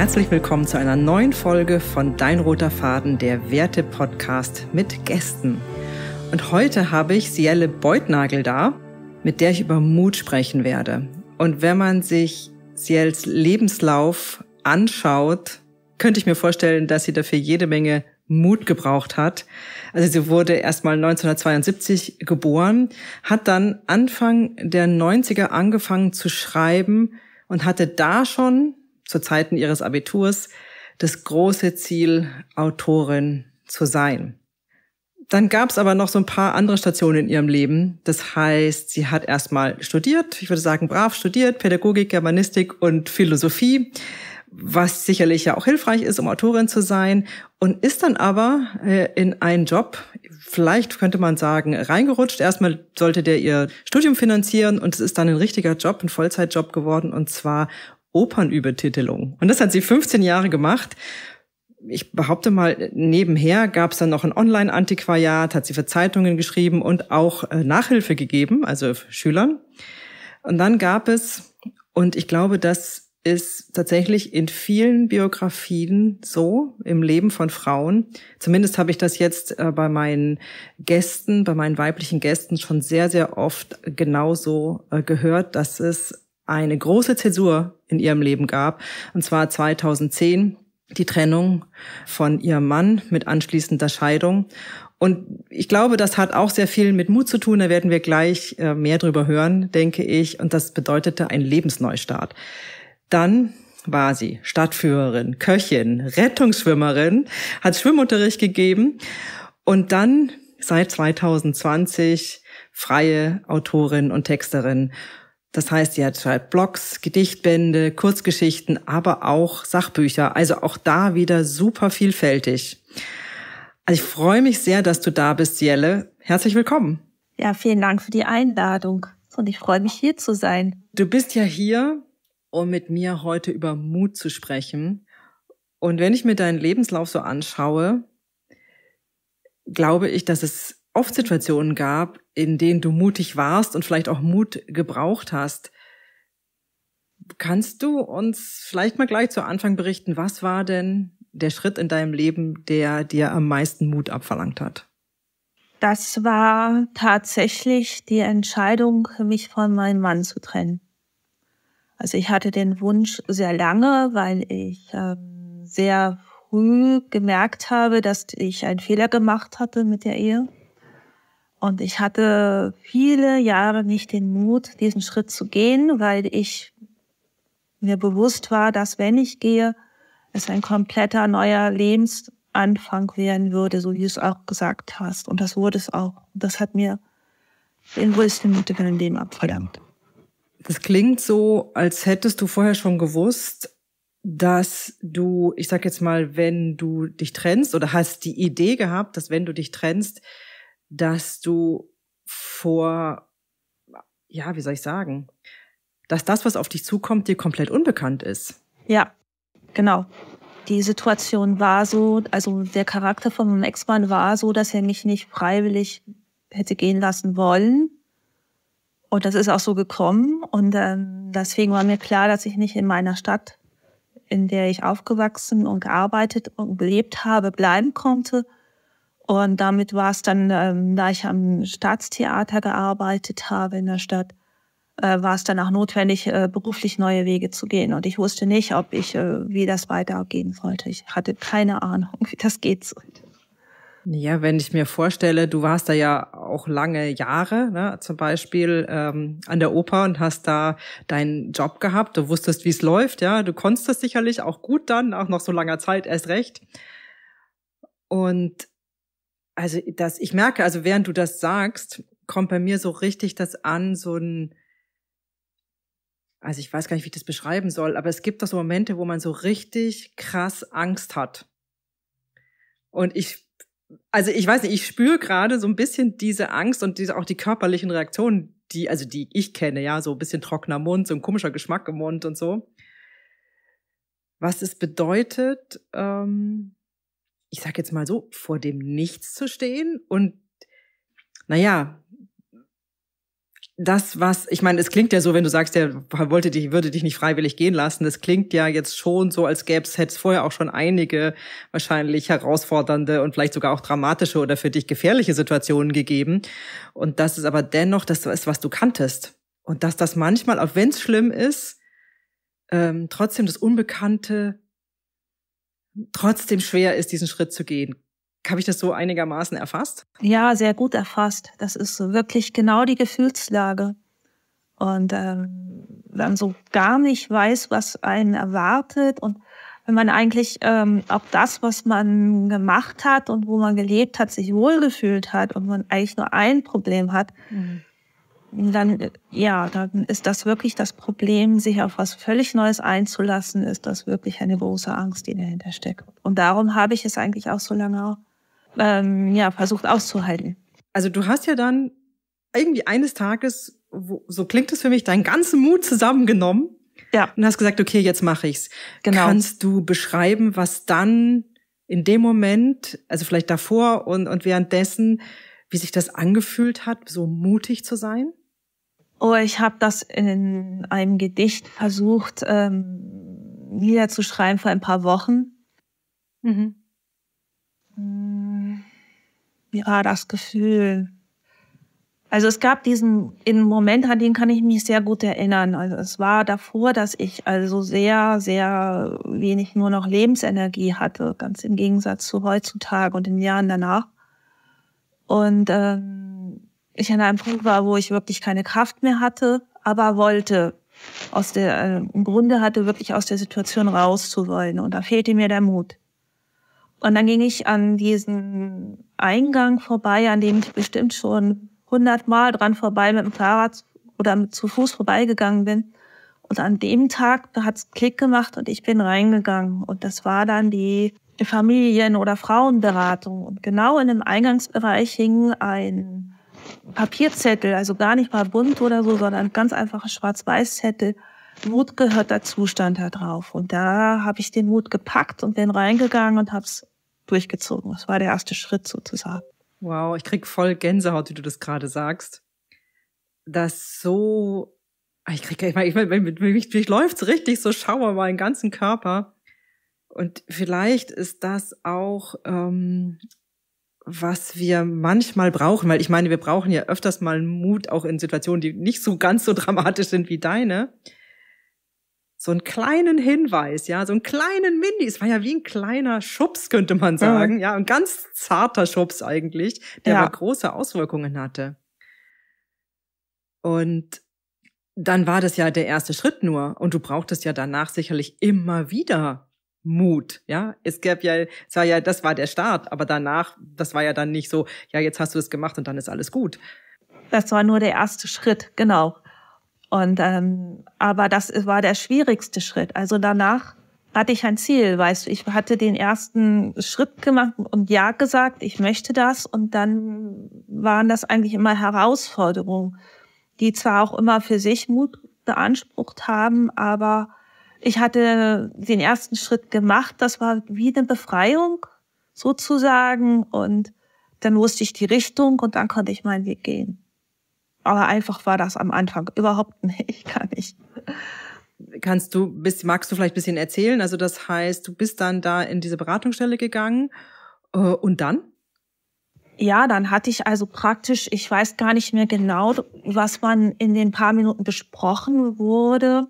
herzlich willkommen zu einer neuen Folge von Dein roter Faden, der Werte-Podcast mit Gästen. Und heute habe ich Sielle Beutnagel da, mit der ich über Mut sprechen werde. Und wenn man sich Siels Lebenslauf anschaut, könnte ich mir vorstellen, dass sie dafür jede Menge Mut gebraucht hat. Also sie wurde erstmal 1972 geboren, hat dann Anfang der 90er angefangen zu schreiben und hatte da schon zu Zeiten ihres Abiturs das große Ziel, Autorin zu sein. Dann gab es aber noch so ein paar andere Stationen in ihrem Leben. Das heißt, sie hat erstmal studiert, ich würde sagen brav studiert, Pädagogik, Germanistik und Philosophie, was sicherlich ja auch hilfreich ist, um Autorin zu sein, und ist dann aber äh, in einen Job, vielleicht könnte man sagen, reingerutscht. Erstmal sollte der ihr Studium finanzieren und es ist dann ein richtiger Job, ein Vollzeitjob geworden, und zwar Opernübertitelung. Und das hat sie 15 Jahre gemacht. Ich behaupte mal, nebenher gab es dann noch ein Online-Antiquariat, hat sie für Zeitungen geschrieben und auch äh, Nachhilfe gegeben, also Schülern. Und dann gab es, und ich glaube, das ist tatsächlich in vielen Biografien so im Leben von Frauen. Zumindest habe ich das jetzt äh, bei meinen Gästen, bei meinen weiblichen Gästen schon sehr, sehr oft genauso äh, gehört, dass es eine große Zäsur in ihrem Leben gab, und zwar 2010 die Trennung von ihrem Mann mit anschließender Scheidung. Und ich glaube, das hat auch sehr viel mit Mut zu tun. Da werden wir gleich äh, mehr drüber hören, denke ich. Und das bedeutete ein Lebensneustart. Dann war sie Stadtführerin, Köchin, Rettungsschwimmerin, hat Schwimmunterricht gegeben und dann seit 2020 freie Autorin und Texterin das heißt, sie schreibt halt Blogs, Gedichtbände, Kurzgeschichten, aber auch Sachbücher. Also auch da wieder super vielfältig. Also ich freue mich sehr, dass du da bist, Jelle. Herzlich willkommen. Ja, vielen Dank für die Einladung und ich freue mich hier zu sein. Du bist ja hier, um mit mir heute über Mut zu sprechen. Und wenn ich mir deinen Lebenslauf so anschaue, glaube ich, dass es oft Situationen gab, in denen du mutig warst und vielleicht auch Mut gebraucht hast. Kannst du uns vielleicht mal gleich zu Anfang berichten, was war denn der Schritt in deinem Leben, der dir am meisten Mut abverlangt hat? Das war tatsächlich die Entscheidung, mich von meinem Mann zu trennen. Also ich hatte den Wunsch sehr lange, weil ich ähm, sehr früh gemerkt habe, dass ich einen Fehler gemacht hatte mit der Ehe. Und ich hatte viele Jahre nicht den Mut, diesen Schritt zu gehen, weil ich mir bewusst war, dass wenn ich gehe, es ein kompletter neuer Lebensanfang werden würde, so wie du es auch gesagt hast. Und das wurde es auch. Das hat mir den größten Mut in meinem Leben abverlangt. Das klingt so, als hättest du vorher schon gewusst, dass du, ich sag jetzt mal, wenn du dich trennst oder hast die Idee gehabt, dass wenn du dich trennst, dass du vor, ja, wie soll ich sagen, dass das, was auf dich zukommt, dir komplett unbekannt ist. Ja, genau. Die Situation war so, also der Charakter von meinem Ex-Mann war so, dass er mich nicht freiwillig hätte gehen lassen wollen. Und das ist auch so gekommen. Und ähm, deswegen war mir klar, dass ich nicht in meiner Stadt, in der ich aufgewachsen und gearbeitet und gelebt habe, bleiben konnte, und damit war es dann, ähm, da ich am Staatstheater gearbeitet habe in der Stadt, äh, war es dann auch notwendig, äh, beruflich neue Wege zu gehen. Und ich wusste nicht, ob ich, äh, wie das weitergehen sollte. Ich hatte keine Ahnung, wie das geht sollte. Ja, wenn ich mir vorstelle, du warst da ja auch lange Jahre, ne, zum Beispiel ähm, an der Oper und hast da deinen Job gehabt, du wusstest, wie es läuft, ja, du konntest das sicherlich auch gut dann, auch noch so langer Zeit erst recht. Und also das, ich merke, also während du das sagst, kommt bei mir so richtig das an, so ein, also ich weiß gar nicht, wie ich das beschreiben soll, aber es gibt doch so Momente, wo man so richtig krass Angst hat. Und ich, also ich weiß nicht, ich spüre gerade so ein bisschen diese Angst und diese, auch die körperlichen Reaktionen, die, also die ich kenne, ja, so ein bisschen trockener Mund, so ein komischer Geschmack im Mund und so. Was es bedeutet, ähm, ich sag jetzt mal so, vor dem Nichts zu stehen und naja, das, was, ich meine, es klingt ja so, wenn du sagst, der wollte dich, würde dich nicht freiwillig gehen lassen, das klingt ja jetzt schon so, als gäbe es, hätte es vorher auch schon einige wahrscheinlich herausfordernde und vielleicht sogar auch dramatische oder für dich gefährliche Situationen gegeben. Und das ist aber dennoch das ist, was du kanntest. Und dass das manchmal, auch wenn es schlimm ist, ähm, trotzdem das Unbekannte trotzdem schwer ist, diesen Schritt zu gehen. Habe ich das so einigermaßen erfasst? Ja, sehr gut erfasst. Das ist wirklich genau die Gefühlslage. Und ähm, wenn man so gar nicht weiß, was einen erwartet und wenn man eigentlich ähm, auch das, was man gemacht hat und wo man gelebt hat, sich wohlgefühlt hat und man eigentlich nur ein Problem hat, mhm dann, ja, dann ist das wirklich das Problem, sich auf was völlig Neues einzulassen, ist das wirklich eine große Angst, die dahinter steckt. Und darum habe ich es eigentlich auch so lange ähm, ja, versucht auszuhalten. Also du hast ja dann irgendwie eines Tages, wo, so klingt es für mich, deinen ganzen Mut zusammengenommen ja. und hast gesagt, okay, jetzt mache ich's. Genau. Kannst du beschreiben, was dann in dem Moment, also vielleicht davor und, und währenddessen, wie sich das angefühlt hat, so mutig zu sein? Oh, ich habe das in einem Gedicht versucht ähm, niederzuschreiben vor ein paar Wochen. Mhm. Hm, ja, das Gefühl. Also es gab diesen in Moment, an den kann ich mich sehr gut erinnern. Also es war davor, dass ich also sehr, sehr wenig nur noch Lebensenergie hatte, ganz im Gegensatz zu heutzutage und den Jahren danach. Und ähm, ich an einem Punkt war, wo ich wirklich keine Kraft mehr hatte, aber wollte. Aus der, äh, im Grunde hatte wirklich aus der Situation raus zu wollen. Und da fehlte mir der Mut. Und dann ging ich an diesen Eingang vorbei, an dem ich bestimmt schon hundertmal dran vorbei mit dem Fahrrad oder zu Fuß vorbeigegangen bin. Und an dem Tag hat es Klick gemacht und ich bin reingegangen. Und das war dann die Familien- oder Frauenberatung. Und genau in dem Eingangsbereich hing ein Papierzettel, also gar nicht mal bunt oder so, sondern ganz einfache Schwarz-Weiß-Zettel. Mut gehört dazu, stand da drauf. Und da habe ich den Mut gepackt und bin reingegangen und habe es durchgezogen. Das war der erste Schritt sozusagen. Wow, ich krieg voll Gänsehaut, wie du das gerade sagst. Das so, ah, ich krieg ich immer, ich meine, mit, mit, mich läuft's richtig so Schauer meinen ganzen Körper. Und vielleicht ist das auch ähm, was wir manchmal brauchen, weil ich meine, wir brauchen ja öfters mal Mut, auch in Situationen, die nicht so ganz so dramatisch sind wie deine. So einen kleinen Hinweis, ja, so einen kleinen Mini. Es war ja wie ein kleiner Schubs, könnte man sagen, mhm. ja, ein ganz zarter Schubs eigentlich, der ja. aber große Auswirkungen hatte. Und dann war das ja der erste Schritt nur. Und du brauchtest ja danach sicherlich immer wieder Mut, ja. Es gab ja, es war ja, das war der Start, aber danach, das war ja dann nicht so, ja, jetzt hast du es gemacht und dann ist alles gut. Das war nur der erste Schritt, genau. Und ähm, aber das war der schwierigste Schritt. Also danach hatte ich ein Ziel, weißt du, ich hatte den ersten Schritt gemacht und ja gesagt, ich möchte das und dann waren das eigentlich immer Herausforderungen, die zwar auch immer für sich Mut beansprucht haben, aber ich hatte den ersten Schritt gemacht. Das war wie eine Befreiung sozusagen. Und dann wusste ich die Richtung und dann konnte ich meinen Weg gehen. Aber einfach war das am Anfang überhaupt nicht, gar nicht. Kannst du, bist, magst du vielleicht ein bisschen erzählen? Also das heißt, du bist dann da in diese Beratungsstelle gegangen äh, und dann? Ja, dann hatte ich also praktisch, ich weiß gar nicht mehr genau, was man in den paar Minuten besprochen wurde.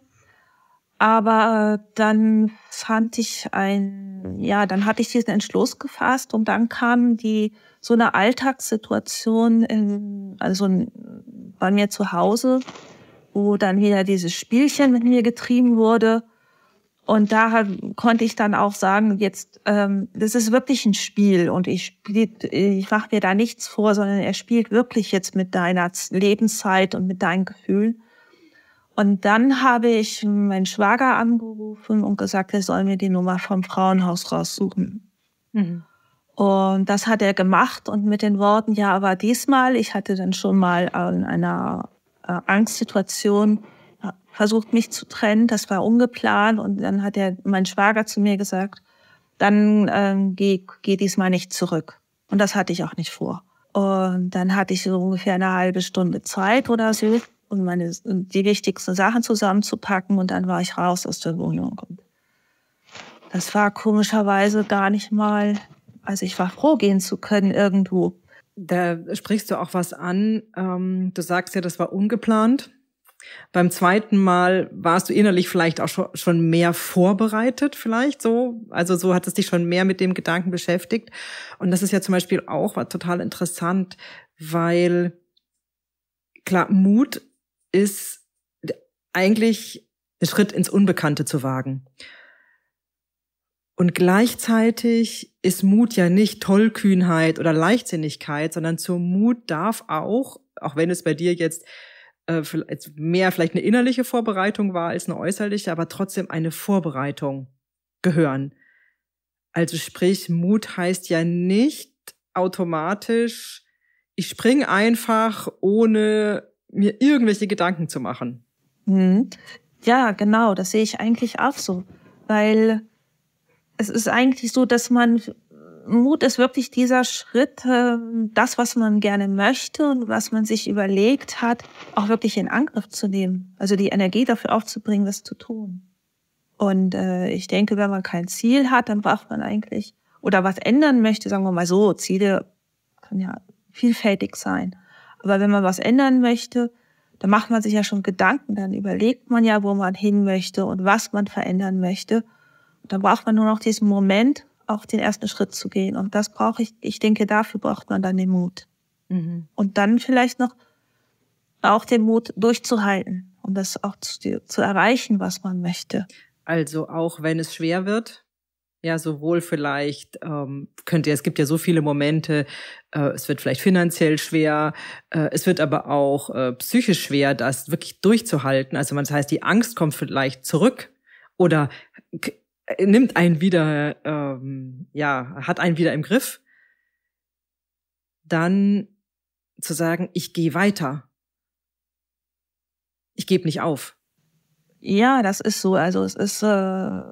Aber äh, dann fand ich ein, ja, dann hatte ich diesen Entschluss gefasst und dann kam die so eine Alltagssituation in, also bei mir zu Hause, wo dann wieder dieses Spielchen mit mir getrieben wurde. Und da konnte ich dann auch sagen, jetzt, ähm, das ist wirklich ein Spiel und ich, spiel, ich mache mir da nichts vor, sondern er spielt wirklich jetzt mit deiner Lebenszeit und mit deinen Gefühlen. Und dann habe ich meinen Schwager angerufen und gesagt, er soll mir die Nummer vom Frauenhaus raussuchen. Mhm. Und das hat er gemacht und mit den Worten, ja, aber diesmal, ich hatte dann schon mal in einer äh, Angstsituation äh, versucht, mich zu trennen, das war ungeplant und dann hat er, mein Schwager zu mir gesagt, dann ähm, geh, geh diesmal nicht zurück. Und das hatte ich auch nicht vor. Und dann hatte ich so ungefähr eine halbe Stunde Zeit oder so und meine, die wichtigsten Sachen zusammenzupacken und dann war ich raus aus der Wohnung. Und das war komischerweise gar nicht mal, also ich war froh, gehen zu können irgendwo. Da sprichst du auch was an. Ähm, du sagst ja, das war ungeplant. Beim zweiten Mal warst du innerlich vielleicht auch schon mehr vorbereitet, vielleicht so. Also so hat es dich schon mehr mit dem Gedanken beschäftigt. Und das ist ja zum Beispiel auch total interessant, weil klar, Mut ist eigentlich der Schritt ins Unbekannte zu wagen. Und gleichzeitig ist Mut ja nicht Tollkühnheit oder Leichtsinnigkeit, sondern zum Mut darf auch, auch wenn es bei dir jetzt äh, mehr vielleicht eine innerliche Vorbereitung war als eine äußerliche, aber trotzdem eine Vorbereitung gehören. Also sprich, Mut heißt ja nicht automatisch, ich spring einfach ohne mir irgendwelche Gedanken zu machen. Mhm. Ja, genau, das sehe ich eigentlich auch so, weil es ist eigentlich so, dass man Mut ist wirklich dieser Schritt, ähm, das, was man gerne möchte und was man sich überlegt hat, auch wirklich in Angriff zu nehmen. Also die Energie dafür aufzubringen, das zu tun. Und äh, ich denke, wenn man kein Ziel hat, dann braucht man eigentlich oder was ändern möchte, sagen wir mal so, Ziele können ja vielfältig sein. Aber wenn man was ändern möchte, dann macht man sich ja schon Gedanken, dann überlegt man ja, wo man hin möchte und was man verändern möchte. Und dann braucht man nur noch diesen Moment, auch den ersten Schritt zu gehen. Und das brauche ich, ich denke, dafür braucht man dann den Mut. Mhm. Und dann vielleicht noch auch den Mut durchzuhalten um das auch zu, zu erreichen, was man möchte. Also auch wenn es schwer wird, ja, sowohl vielleicht ähm, könnte es gibt ja so viele Momente, äh, es wird vielleicht finanziell schwer, äh, es wird aber auch äh, psychisch schwer, das wirklich durchzuhalten. Also man das heißt, die Angst kommt vielleicht zurück oder äh, nimmt einen wieder, ähm, ja, hat einen wieder im Griff. Dann zu sagen, ich gehe weiter. Ich gebe nicht auf. Ja, das ist so. Also es ist äh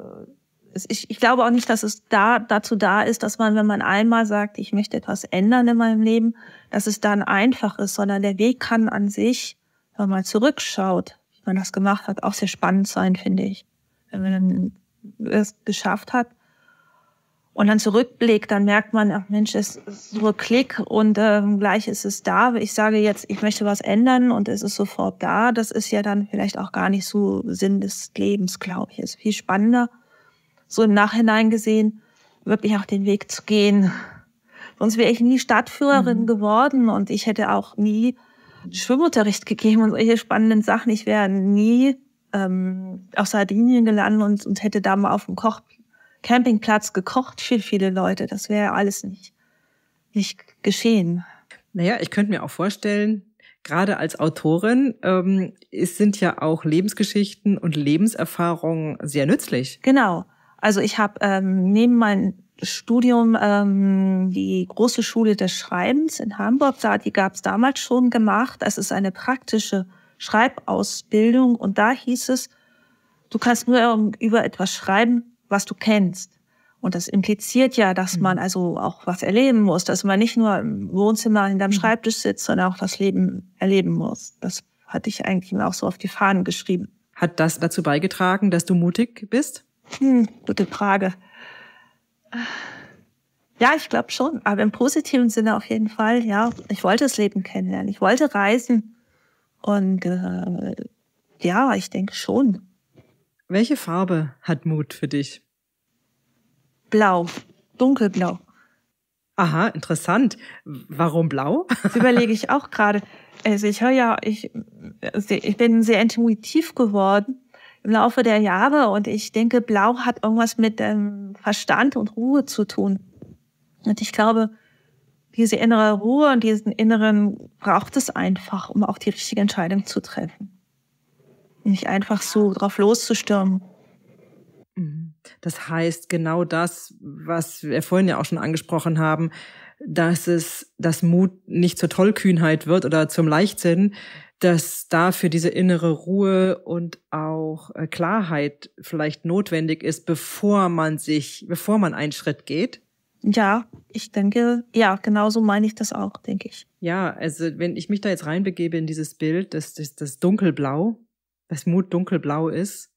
ich, ich glaube auch nicht, dass es da dazu da ist, dass man, wenn man einmal sagt, ich möchte etwas ändern in meinem Leben, dass es dann einfach ist, sondern der Weg kann an sich, wenn man mal zurückschaut, wie man das gemacht hat, auch sehr spannend sein, finde ich. Wenn man es geschafft hat und dann zurückblickt, dann merkt man, ach Mensch, es ist so ein Klick und ähm, gleich ist es da. Ich sage jetzt, ich möchte was ändern und es ist sofort da. Das ist ja dann vielleicht auch gar nicht so Sinn des Lebens, glaube ich. Es ist viel spannender so im Nachhinein gesehen, wirklich auch den Weg zu gehen. Sonst wäre ich nie Stadtführerin mhm. geworden und ich hätte auch nie Schwimmunterricht gegeben und solche spannenden Sachen. Ich wäre nie ähm, auf Sardinien gelandet und, und hätte da mal auf dem Koch Campingplatz gekocht für viele Leute. Das wäre alles nicht, nicht geschehen. Naja, ich könnte mir auch vorstellen, gerade als Autorin ähm, es sind ja auch Lebensgeschichten und Lebenserfahrungen sehr nützlich. Genau. Also ich habe ähm, neben meinem Studium ähm, die große Schule des Schreibens in Hamburg, da, die gab es damals schon gemacht. Es ist eine praktische Schreibausbildung und da hieß es, du kannst nur über etwas schreiben, was du kennst. Und das impliziert ja, dass mhm. man also auch was erleben muss, dass man nicht nur im Wohnzimmer hinterm mhm. Schreibtisch sitzt, sondern auch das Leben erleben muss. Das hatte ich eigentlich mir auch so auf die Fahnen geschrieben. Hat das dazu beigetragen, dass du mutig bist? Hm, gute Frage. Ja, ich glaube schon, aber im positiven Sinne auf jeden Fall. Ja, ich wollte das Leben kennenlernen, ich wollte reisen und äh, ja, ich denke schon. Welche Farbe hat Mut für dich? Blau, dunkelblau. Aha, interessant. Warum blau? Das überlege ich auch gerade. Also ich höre ja, ich, ich bin sehr intuitiv geworden im Laufe der Jahre. Und ich denke, Blau hat irgendwas mit ähm, Verstand und Ruhe zu tun. Und ich glaube, diese innere Ruhe und diesen inneren braucht es einfach, um auch die richtige Entscheidung zu treffen. Nicht einfach so drauf loszustürmen. Mhm. Das heißt genau das, was wir vorhin ja auch schon angesprochen haben, dass es, dass Mut nicht zur Tollkühnheit wird oder zum Leichtsinn, dass dafür diese innere Ruhe und auch äh, Klarheit vielleicht notwendig ist, bevor man sich, bevor man einen Schritt geht? Ja, ich denke, ja, genauso meine ich das auch, denke ich. Ja, also wenn ich mich da jetzt reinbegebe in dieses Bild, dass das, das dunkelblau, das Mut dunkelblau ist,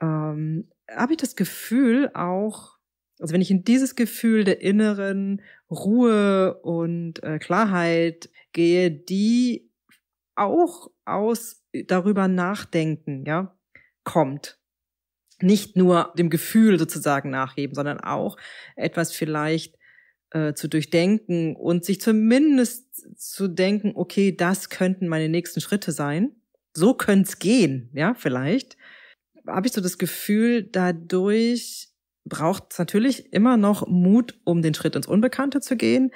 ähm, habe ich das Gefühl auch, also wenn ich in dieses Gefühl der inneren Ruhe und äh, Klarheit gehe, die auch aus äh, darüber nachdenken, ja, kommt. Nicht nur dem Gefühl sozusagen nachheben, sondern auch etwas vielleicht äh, zu durchdenken und sich zumindest zu denken, okay, das könnten meine nächsten Schritte sein. So könnte gehen, ja, vielleicht. Habe ich so das Gefühl, dadurch braucht es natürlich immer noch Mut, um den Schritt ins Unbekannte zu gehen.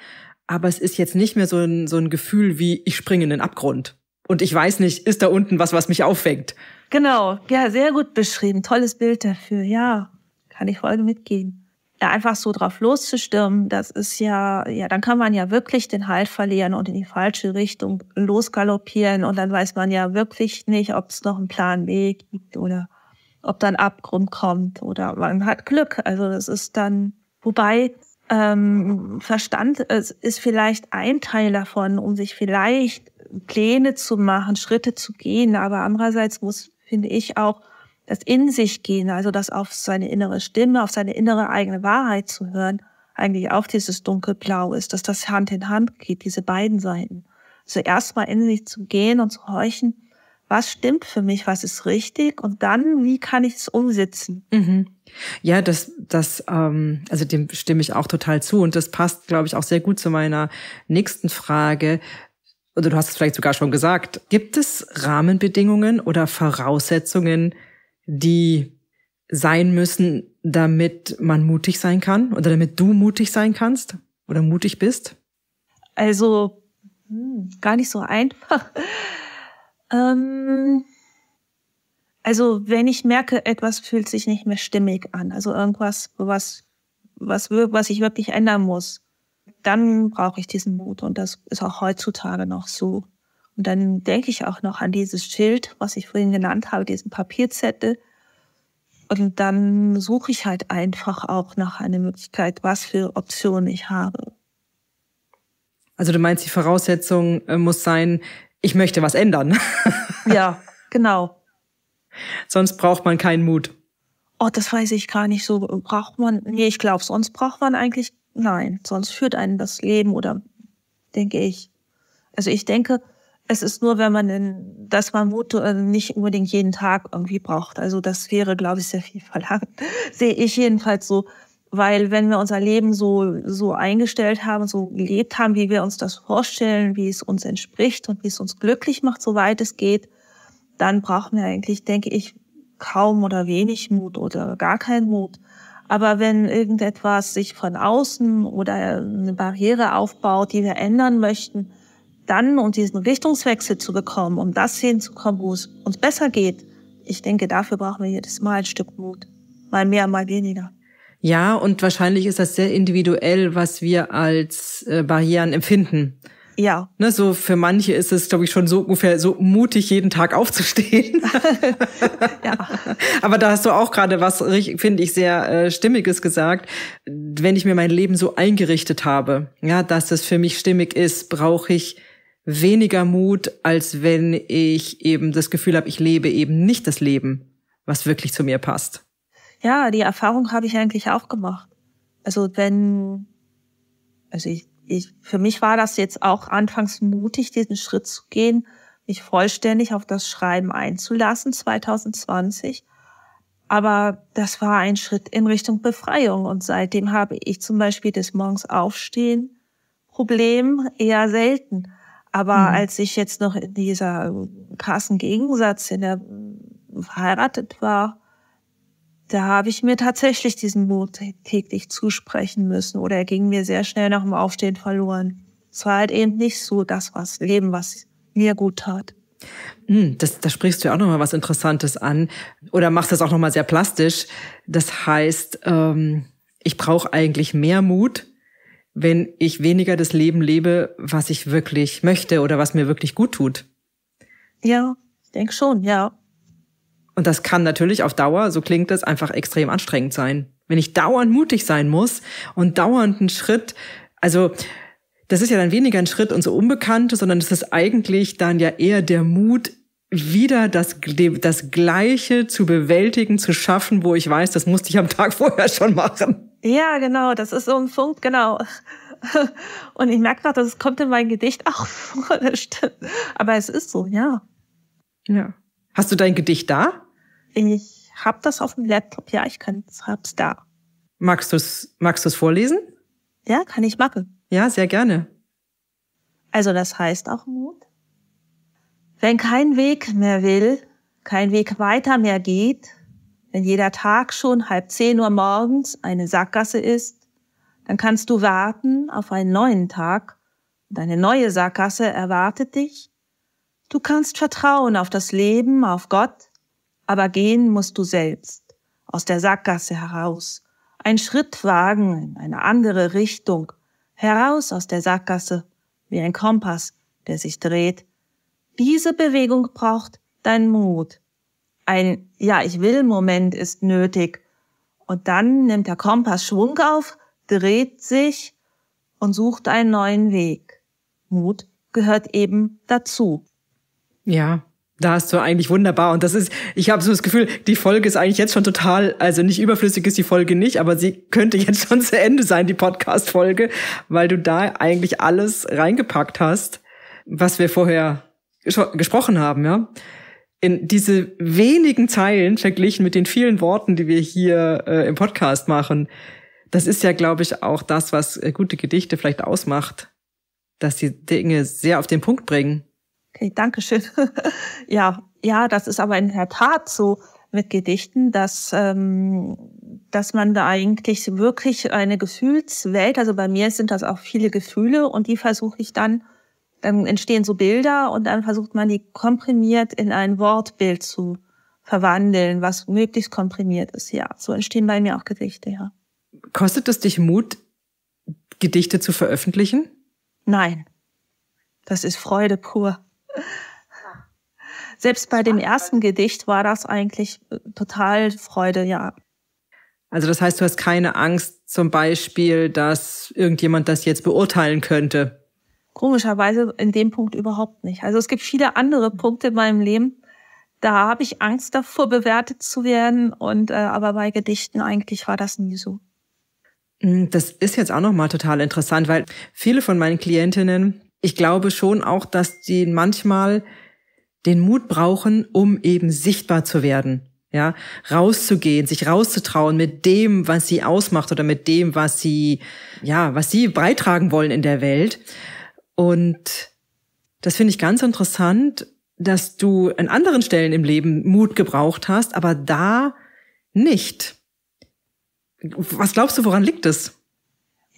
Aber es ist jetzt nicht mehr so ein, so ein Gefühl wie, ich springe in den Abgrund und ich weiß nicht, ist da unten was, was mich auffängt. Genau, ja, sehr gut beschrieben. Tolles Bild dafür, ja. Kann ich voll mitgehen. Ja, einfach so drauf loszustürmen, das ist ja, ja, dann kann man ja wirklich den Halt verlieren und in die falsche Richtung losgaloppieren und dann weiß man ja wirklich nicht, ob es noch einen Plan B gibt oder ob dann Abgrund kommt oder man hat Glück. Also das ist dann, wobei ähm, Verstand ist, ist vielleicht ein Teil davon, um sich vielleicht Pläne zu machen, Schritte zu gehen. Aber andererseits muss, finde ich, auch das in sich gehen, also das auf seine innere Stimme, auf seine innere eigene Wahrheit zu hören, eigentlich auch dieses dunkelblau ist, dass das Hand in Hand geht, diese beiden Seiten. Also erstmal in sich zu gehen und zu horchen, was stimmt für mich, was ist richtig und dann, wie kann ich es umsetzen? Mhm. Ja, das, das, ähm, also dem stimme ich auch total zu und das passt, glaube ich, auch sehr gut zu meiner nächsten Frage oder du hast es vielleicht sogar schon gesagt, gibt es Rahmenbedingungen oder Voraussetzungen, die sein müssen, damit man mutig sein kann oder damit du mutig sein kannst oder mutig bist? Also hm, gar nicht so einfach. ähm, also wenn ich merke, etwas fühlt sich nicht mehr stimmig an, also irgendwas, was was, was ich wirklich ändern muss, dann brauche ich diesen Mut und das ist auch heutzutage noch so. Und dann denke ich auch noch an dieses Schild, was ich vorhin genannt habe, diesen Papierzettel. Und dann suche ich halt einfach auch nach einer Möglichkeit, was für Optionen ich habe. Also du meinst, die Voraussetzung äh, muss sein, ich möchte was ändern. ja, genau. Sonst braucht man keinen Mut. Oh, das weiß ich gar nicht so. Braucht man, nee, ich glaube, sonst braucht man eigentlich Nein, sonst führt einen das Leben oder denke ich. Also ich denke, es ist nur, wenn man in, dass man Mut äh, nicht unbedingt jeden Tag irgendwie braucht. Also das wäre, glaube ich, sehr viel verlangt. Sehe ich jedenfalls so. Weil wenn wir unser Leben so, so eingestellt haben, so gelebt haben, wie wir uns das vorstellen, wie es uns entspricht und wie es uns glücklich macht, soweit es geht, dann brauchen wir eigentlich, denke ich, kaum oder wenig Mut oder gar keinen Mut. Aber wenn irgendetwas sich von außen oder eine Barriere aufbaut, die wir ändern möchten, dann um diesen Richtungswechsel zu bekommen, um das hinzukommen, wo es uns besser geht, ich denke, dafür brauchen wir jedes Mal ein Stück Mut. Mal mehr, mal weniger. Ja, und wahrscheinlich ist das sehr individuell, was wir als äh, Barrieren empfinden. Ja. Ne, so für manche ist es, glaube ich, schon so ungefähr so mutig, jeden Tag aufzustehen. ja. Aber da hast du auch gerade was, finde ich, sehr äh, Stimmiges gesagt. Wenn ich mir mein Leben so eingerichtet habe, ja, dass es für mich stimmig ist, brauche ich weniger Mut, als wenn ich eben das Gefühl habe, ich lebe eben nicht das Leben, was wirklich zu mir passt. Ja, die Erfahrung habe ich eigentlich auch gemacht. Also wenn, also ich ich, für mich war das jetzt auch anfangs mutig, diesen Schritt zu gehen, mich vollständig auf das Schreiben einzulassen 2020. Aber das war ein Schritt in Richtung Befreiung. Und seitdem habe ich zum Beispiel des Morgens aufstehen Problem eher selten. Aber mhm. als ich jetzt noch in dieser ähm, krassen Gegensatz in der ähm, verheiratet war, da habe ich mir tatsächlich diesen Mut täglich zusprechen müssen oder er ging mir sehr schnell nach dem Aufstehen verloren. Es war halt eben nicht so das was Leben, was mir gut tat. Hm, das, da sprichst du ja auch nochmal was Interessantes an oder machst das auch nochmal sehr plastisch. Das heißt, ähm, ich brauche eigentlich mehr Mut, wenn ich weniger das Leben lebe, was ich wirklich möchte oder was mir wirklich gut tut. Ja, ich denke schon, ja. Und das kann natürlich auf Dauer, so klingt es, einfach extrem anstrengend sein. Wenn ich dauernd mutig sein muss und dauernd einen Schritt, also das ist ja dann weniger ein Schritt und so Unbekannte, sondern es ist eigentlich dann ja eher der Mut, wieder das, das Gleiche zu bewältigen, zu schaffen, wo ich weiß, das musste ich am Tag vorher schon machen. Ja, genau, das ist so ein Punkt, genau. Und ich merke gerade, das kommt in mein Gedicht auch vor, das stimmt. Aber es ist so, ja. Ja. Hast du dein Gedicht da? Ich habe das auf dem Laptop. Ja, ich kann es, hab's da. Magst du es magst du's vorlesen? Ja, kann ich machen. Ja, sehr gerne. Also das heißt auch Mut. Wenn kein Weg mehr will, kein Weg weiter mehr geht, wenn jeder Tag schon halb zehn Uhr morgens eine Sackgasse ist, dann kannst du warten auf einen neuen Tag und eine neue Sackgasse erwartet dich. Du kannst vertrauen auf das Leben, auf Gott, aber gehen musst du selbst, aus der Sackgasse heraus, ein Schritt wagen in eine andere Richtung, heraus aus der Sackgasse, wie ein Kompass, der sich dreht. Diese Bewegung braucht dein Mut. Ein Ja, ich will Moment ist nötig. Und dann nimmt der Kompass Schwung auf, dreht sich und sucht einen neuen Weg. Mut gehört eben dazu. Ja, da hast du eigentlich wunderbar. Und das ist, ich habe so das Gefühl, die Folge ist eigentlich jetzt schon total, also nicht überflüssig ist die Folge nicht, aber sie könnte jetzt schon zu Ende sein, die Podcast-Folge, weil du da eigentlich alles reingepackt hast, was wir vorher gesprochen haben, ja. In diese wenigen Zeilen verglichen mit den vielen Worten, die wir hier äh, im Podcast machen. Das ist ja, glaube ich, auch das, was äh, gute Gedichte vielleicht ausmacht, dass sie Dinge sehr auf den Punkt bringen. Okay, danke schön. ja, ja, das ist aber in der Tat so mit Gedichten, dass, ähm, dass man da eigentlich wirklich eine Gefühlswelt, also bei mir sind das auch viele Gefühle und die versuche ich dann, dann entstehen so Bilder und dann versucht man die komprimiert in ein Wortbild zu verwandeln, was möglichst komprimiert ist, ja. So entstehen bei mir auch Gedichte, ja. Kostet es dich Mut, Gedichte zu veröffentlichen? Nein. Das ist Freude pur. Selbst bei dem ersten Gedicht war das eigentlich äh, total Freude, ja. Also das heißt, du hast keine Angst zum Beispiel, dass irgendjemand das jetzt beurteilen könnte. Komischerweise in dem Punkt überhaupt nicht. Also es gibt viele andere mhm. Punkte in meinem Leben, da habe ich Angst davor, bewertet zu werden. Und äh, aber bei Gedichten eigentlich war das nie so. Hm, das ist jetzt auch nochmal total interessant, weil viele von meinen Klientinnen ich glaube schon auch, dass die manchmal den Mut brauchen, um eben sichtbar zu werden. Ja, rauszugehen, sich rauszutrauen mit dem, was sie ausmacht oder mit dem, was sie, ja, was sie beitragen wollen in der Welt. Und das finde ich ganz interessant, dass du an anderen Stellen im Leben Mut gebraucht hast, aber da nicht. Was glaubst du, woran liegt es?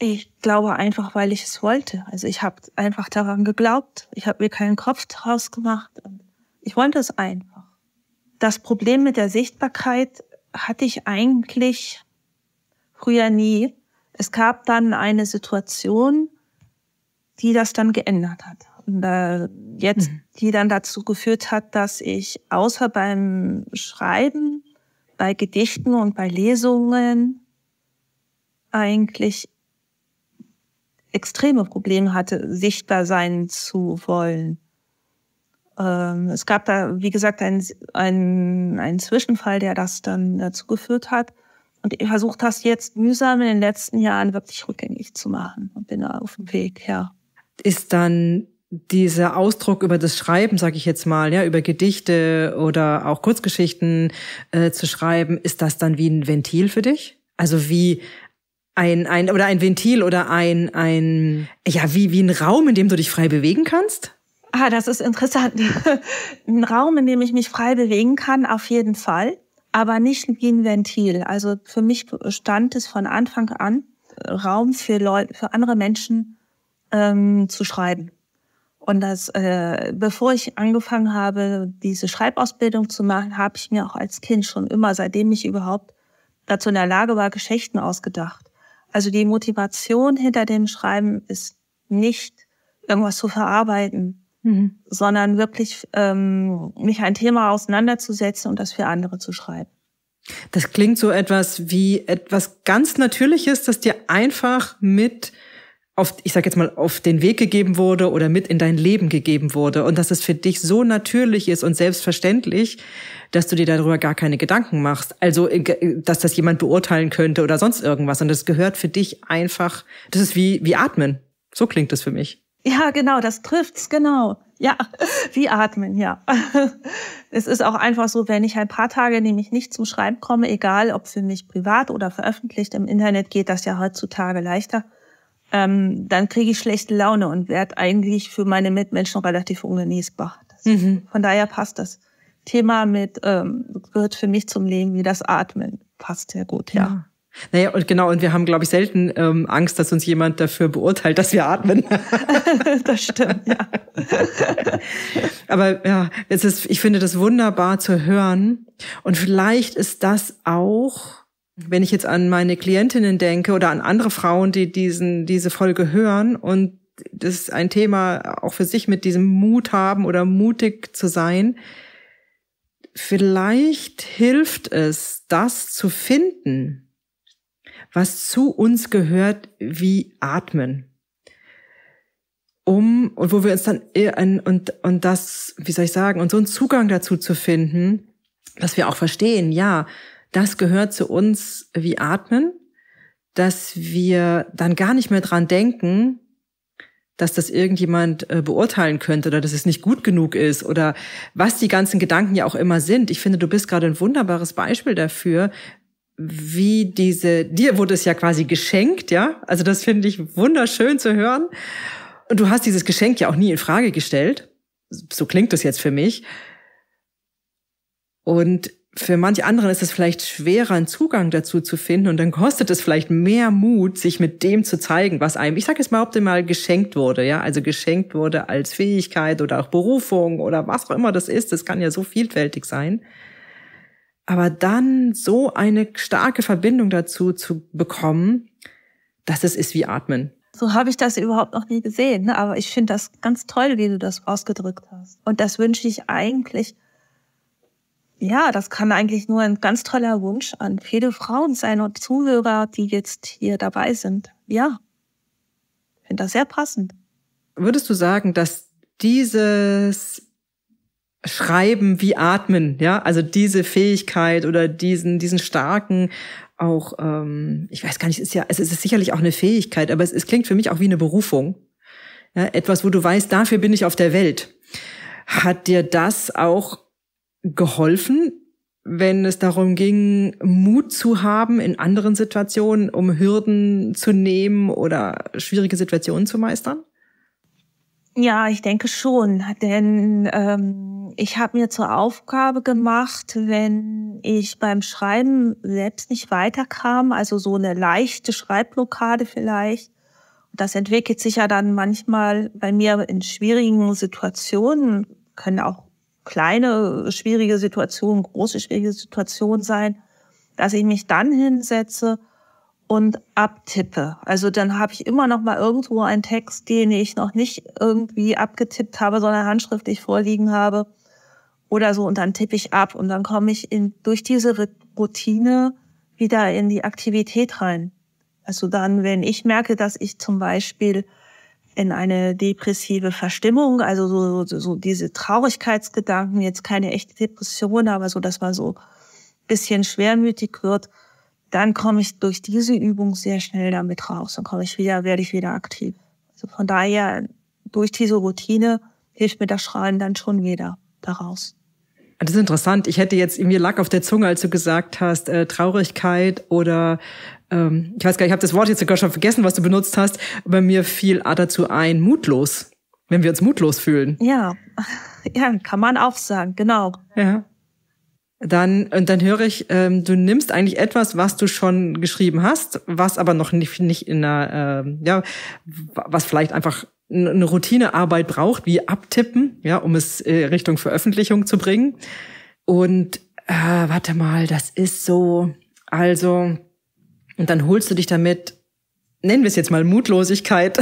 Ich glaube einfach, weil ich es wollte. Also ich habe einfach daran geglaubt. Ich habe mir keinen Kopf draus gemacht. Ich wollte es einfach. Das Problem mit der Sichtbarkeit hatte ich eigentlich früher nie. Es gab dann eine Situation, die das dann geändert hat. Und, äh, jetzt, mhm. die dann dazu geführt hat, dass ich außer beim Schreiben, bei Gedichten und bei Lesungen eigentlich extreme Probleme hatte, sichtbar sein zu wollen. Ähm, es gab da, wie gesagt, einen, ein einen Zwischenfall, der das dann dazu geführt hat. Und ich versucht das jetzt mühsam in den letzten Jahren wirklich rückgängig zu machen und bin da auf dem Weg, ja. Ist dann dieser Ausdruck über das Schreiben, sage ich jetzt mal, ja, über Gedichte oder auch Kurzgeschichten äh, zu schreiben, ist das dann wie ein Ventil für dich? Also wie ein, ein oder ein Ventil oder ein, ein, ja, wie, wie ein Raum, in dem du dich frei bewegen kannst? Ah, das ist interessant. ein Raum, in dem ich mich frei bewegen kann, auf jeden Fall, aber nicht wie ein Ventil. Also für mich stand es von Anfang an, äh, Raum für Leute, für andere Menschen ähm, zu schreiben. Und das, äh, bevor ich angefangen habe, diese Schreibausbildung zu machen, habe ich mir auch als Kind schon immer, seitdem ich überhaupt dazu in der Lage war, Geschichten ausgedacht. Also die Motivation hinter dem Schreiben ist nicht irgendwas zu verarbeiten, mhm. sondern wirklich ähm, mich ein Thema auseinanderzusetzen und das für andere zu schreiben. Das klingt so etwas wie etwas ganz Natürliches, das dir einfach mit auf, ich sag jetzt mal, auf den Weg gegeben wurde oder mit in dein Leben gegeben wurde und dass es für dich so natürlich ist und selbstverständlich, dass du dir darüber gar keine Gedanken machst. Also, äh, äh, dass das jemand beurteilen könnte oder sonst irgendwas. Und das gehört für dich einfach, das ist wie, wie atmen. So klingt das für mich. Ja, genau, das trifft's, genau. Ja, wie atmen, ja. Es ist auch einfach so, wenn ich ein paar Tage nämlich nicht zum Schreiben komme, egal ob für mich privat oder veröffentlicht im Internet, geht das ja heutzutage leichter ähm, dann kriege ich schlechte Laune und werde eigentlich für meine Mitmenschen relativ ungenießbar. Mhm. Von daher passt das. Thema mit ähm, gehört für mich zum Leben wie das Atmen. Passt sehr gut, ja. ja. Naja, und genau, und wir haben, glaube ich, selten ähm, Angst, dass uns jemand dafür beurteilt, dass wir atmen. das stimmt, ja. Aber ja, jetzt ist, ich finde das wunderbar zu hören. Und vielleicht ist das auch wenn ich jetzt an meine Klientinnen denke oder an andere Frauen, die diesen, diese Folge hören und das ist ein Thema auch für sich mit diesem Mut haben oder mutig zu sein. Vielleicht hilft es, das zu finden, was zu uns gehört, wie atmen. Um, und wo wir uns dann, und, und das, wie soll ich sagen, und so einen Zugang dazu zu finden, dass wir auch verstehen, ja, das gehört zu uns wie Atmen, dass wir dann gar nicht mehr dran denken, dass das irgendjemand äh, beurteilen könnte oder dass es nicht gut genug ist oder was die ganzen Gedanken ja auch immer sind. Ich finde, du bist gerade ein wunderbares Beispiel dafür, wie diese, dir wurde es ja quasi geschenkt, ja? Also das finde ich wunderschön zu hören. Und du hast dieses Geschenk ja auch nie in Frage gestellt. So klingt das jetzt für mich. Und für manche anderen ist es vielleicht schwerer, einen Zugang dazu zu finden und dann kostet es vielleicht mehr Mut, sich mit dem zu zeigen, was einem, ich sage jetzt mal optimal, geschenkt wurde, ja, also geschenkt wurde als Fähigkeit oder auch Berufung oder was auch immer das ist, das kann ja so vielfältig sein. Aber dann so eine starke Verbindung dazu zu bekommen, dass es ist wie Atmen. So habe ich das überhaupt noch nie gesehen, ne? aber ich finde das ganz toll, wie du das ausgedrückt hast. Und das wünsche ich eigentlich ja, das kann eigentlich nur ein ganz toller Wunsch an viele Frauen sein und Zuhörer, die jetzt hier dabei sind. Ja, ich finde das sehr passend. Würdest du sagen, dass dieses Schreiben wie Atmen, ja, also diese Fähigkeit oder diesen, diesen starken auch, ähm, ich weiß gar nicht, es ist ja, es ist sicherlich auch eine Fähigkeit, aber es, es klingt für mich auch wie eine Berufung. Ja, etwas, wo du weißt, dafür bin ich auf der Welt. Hat dir das auch geholfen, wenn es darum ging, Mut zu haben in anderen Situationen, um Hürden zu nehmen oder schwierige Situationen zu meistern? Ja, ich denke schon, denn ähm, ich habe mir zur Aufgabe gemacht, wenn ich beim Schreiben selbst nicht weiterkam, also so eine leichte Schreibblockade vielleicht, das entwickelt sich ja dann manchmal bei mir in schwierigen Situationen, können auch kleine schwierige Situation, große schwierige Situation sein, dass ich mich dann hinsetze und abtippe. Also dann habe ich immer noch mal irgendwo einen Text, den ich noch nicht irgendwie abgetippt habe, sondern handschriftlich vorliegen habe oder so und dann tippe ich ab und dann komme ich in, durch diese Routine wieder in die Aktivität rein. Also dann, wenn ich merke, dass ich zum Beispiel in eine depressive Verstimmung, also so, so, so diese Traurigkeitsgedanken, jetzt keine echte Depression, aber so, dass man so bisschen schwermütig wird, dann komme ich durch diese Übung sehr schnell damit raus. Dann komme ich wieder, werde ich wieder aktiv. Also von daher, durch diese Routine hilft mir das Schreien dann schon wieder daraus. Das ist interessant. Ich hätte jetzt, mir lag auf der Zunge, als du gesagt hast, äh, Traurigkeit oder ähm, ich weiß gar nicht, ich habe das Wort jetzt sogar schon vergessen, was du benutzt hast, aber mir fiel dazu ein, mutlos, wenn wir uns mutlos fühlen. Ja, ja, kann man auch sagen, genau. Ja. Dann, und dann höre ich, ähm, du nimmst eigentlich etwas, was du schon geschrieben hast, was aber noch nicht, nicht in einer, ähm, ja, was vielleicht einfach eine Routinearbeit braucht, wie Abtippen, ja, um es äh, Richtung Veröffentlichung zu bringen. Und äh, warte mal, das ist so, also, und dann holst du dich damit nennen wir es jetzt mal Mutlosigkeit.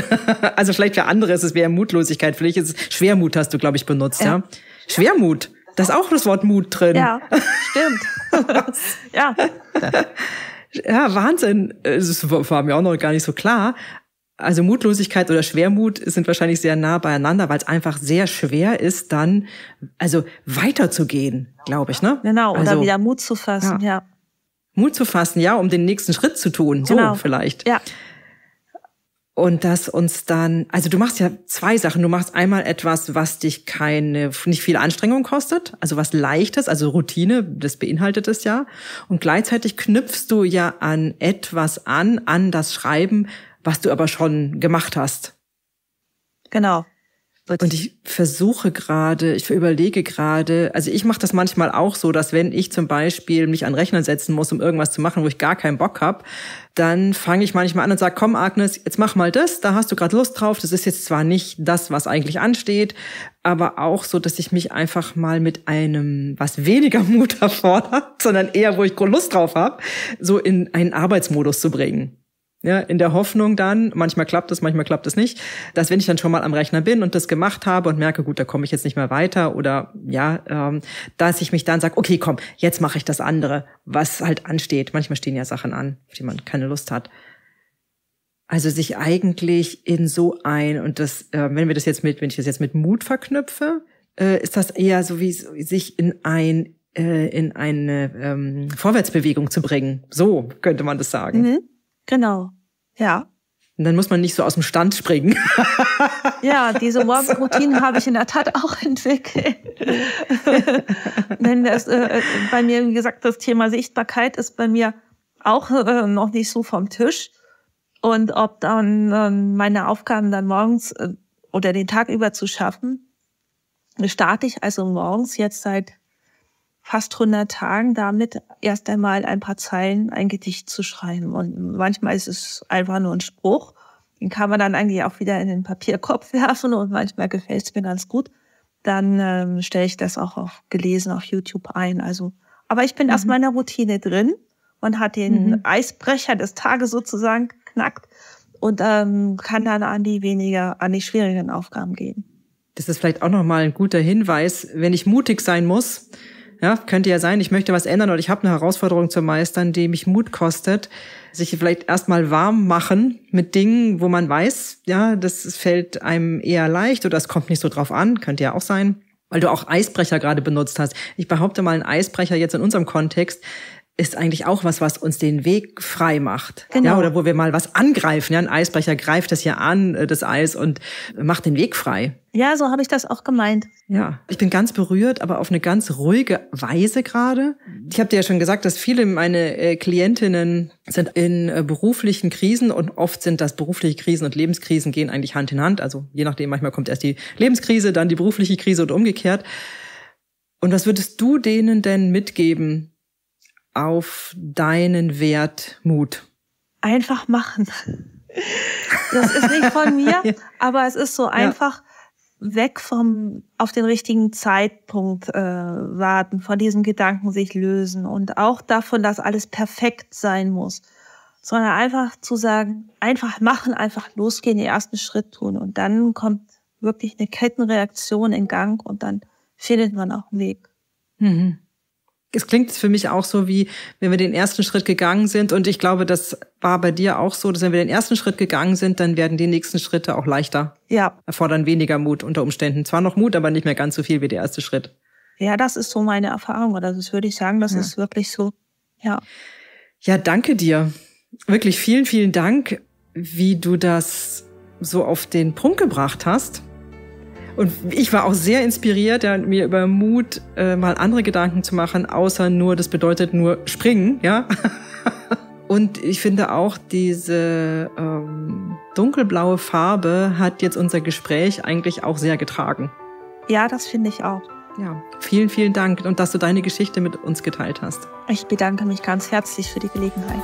also vielleicht für andere ist es eher Mutlosigkeit, vielleicht ist es Schwermut hast du, glaube ich, benutzt, ja. ja? Schwermut. Da ist auch das Wort Mut drin. Ja, stimmt. ja. Ja, Wahnsinn. Äh, das war mir auch noch gar nicht so klar also Mutlosigkeit oder Schwermut sind wahrscheinlich sehr nah beieinander, weil es einfach sehr schwer ist, dann also weiterzugehen, glaube ich, ne? Genau, oder also, wieder Mut zu fassen, ja. ja. Mut zu fassen, ja, um den nächsten Schritt zu tun, genau. so vielleicht. Ja. Und dass uns dann, also du machst ja zwei Sachen. Du machst einmal etwas, was dich keine, nicht viel Anstrengung kostet, also was Leichtes, also Routine, das beinhaltet es ja. Und gleichzeitig knüpfst du ja an etwas an, an das Schreiben, was du aber schon gemacht hast. Genau. Und ich versuche gerade, ich überlege gerade, also ich mache das manchmal auch so, dass wenn ich zum Beispiel mich an Rechner setzen muss, um irgendwas zu machen, wo ich gar keinen Bock habe, dann fange ich manchmal an und sage, komm Agnes, jetzt mach mal das, da hast du gerade Lust drauf, das ist jetzt zwar nicht das, was eigentlich ansteht, aber auch so, dass ich mich einfach mal mit einem, was weniger Mut erfordert, sondern eher, wo ich Lust drauf habe, so in einen Arbeitsmodus zu bringen. Ja, in der Hoffnung dann, manchmal klappt es, manchmal klappt es nicht, dass wenn ich dann schon mal am Rechner bin und das gemacht habe und merke, gut, da komme ich jetzt nicht mehr weiter oder ja, ähm, dass ich mich dann sage, okay, komm, jetzt mache ich das andere, was halt ansteht. Manchmal stehen ja Sachen an, auf die man keine Lust hat. Also sich eigentlich in so ein und das, äh, wenn wir das jetzt mit, wenn ich das jetzt mit Mut verknüpfe, äh, ist das eher so wie sich in ein äh, in eine ähm, Vorwärtsbewegung zu bringen. So könnte man das sagen. Mhm. Genau, ja. Und dann muss man nicht so aus dem Stand springen. Ja, diese Morgenroutinen habe ich in der Tat auch entwickelt. Denn das, äh, äh, bei mir, wie gesagt, das Thema Sichtbarkeit ist bei mir auch äh, noch nicht so vom Tisch. Und ob dann äh, meine Aufgaben dann morgens äh, oder den Tag über zu schaffen, starte ich also morgens jetzt seit fast 100 Tagen damit erst einmal ein paar Zeilen ein Gedicht zu schreiben. Und manchmal ist es einfach nur ein Spruch. Den kann man dann eigentlich auch wieder in den Papierkopf werfen und manchmal gefällt es mir ganz gut. Dann ähm, stelle ich das auch auf, gelesen auf YouTube ein. Also, aber ich bin mhm. aus meiner Routine drin. Man hat den mhm. Eisbrecher des Tages sozusagen knackt und ähm, kann dann an die weniger, an die schwierigen Aufgaben gehen. Das ist vielleicht auch nochmal ein guter Hinweis, wenn ich mutig sein muss ja, könnte ja sein, ich möchte was ändern oder ich habe eine Herausforderung zu meistern, die mich Mut kostet, sich vielleicht erstmal warm machen mit Dingen, wo man weiß, ja, das fällt einem eher leicht oder es kommt nicht so drauf an, könnte ja auch sein weil du auch Eisbrecher gerade benutzt hast. Ich behaupte mal, ein Eisbrecher jetzt in unserem Kontext ist eigentlich auch was, was uns den Weg frei macht. Genau. Ja, oder wo wir mal was angreifen. Ja, ein Eisbrecher greift das ja an, äh, das Eis, und macht den Weg frei. Ja, so habe ich das auch gemeint. Ja, ich bin ganz berührt, aber auf eine ganz ruhige Weise gerade. Ich habe dir ja schon gesagt, dass viele meiner äh, Klientinnen sind in äh, beruflichen Krisen und oft sind das berufliche Krisen und Lebenskrisen gehen eigentlich Hand in Hand. Also je nachdem, manchmal kommt erst die Lebenskrise, dann die berufliche Krise und umgekehrt. Und was würdest du denen denn mitgeben, auf deinen Wert Mut? Einfach machen. Das ist nicht von mir, ja. aber es ist so einfach ja. weg vom auf den richtigen Zeitpunkt äh, warten, von diesem Gedanken sich lösen und auch davon, dass alles perfekt sein muss, sondern einfach zu sagen, einfach machen, einfach losgehen, den ersten Schritt tun und dann kommt wirklich eine Kettenreaktion in Gang und dann findet man auch einen Weg. Mhm es klingt für mich auch so, wie wenn wir den ersten Schritt gegangen sind. Und ich glaube, das war bei dir auch so, dass wenn wir den ersten Schritt gegangen sind, dann werden die nächsten Schritte auch leichter. Ja. Erfordern weniger Mut unter Umständen. Zwar noch Mut, aber nicht mehr ganz so viel wie der erste Schritt. Ja, das ist so meine Erfahrung. Oder also das würde ich sagen, das ja. ist wirklich so. Ja. Ja, danke dir. Wirklich vielen, vielen Dank, wie du das so auf den Punkt gebracht hast. Und ich war auch sehr inspiriert, ja, mir über Mut äh, mal andere Gedanken zu machen, außer nur, das bedeutet nur springen, ja. Und ich finde auch, diese ähm, dunkelblaue Farbe hat jetzt unser Gespräch eigentlich auch sehr getragen. Ja, das finde ich auch. Ja, vielen, vielen Dank und dass du deine Geschichte mit uns geteilt hast. Ich bedanke mich ganz herzlich für die Gelegenheit.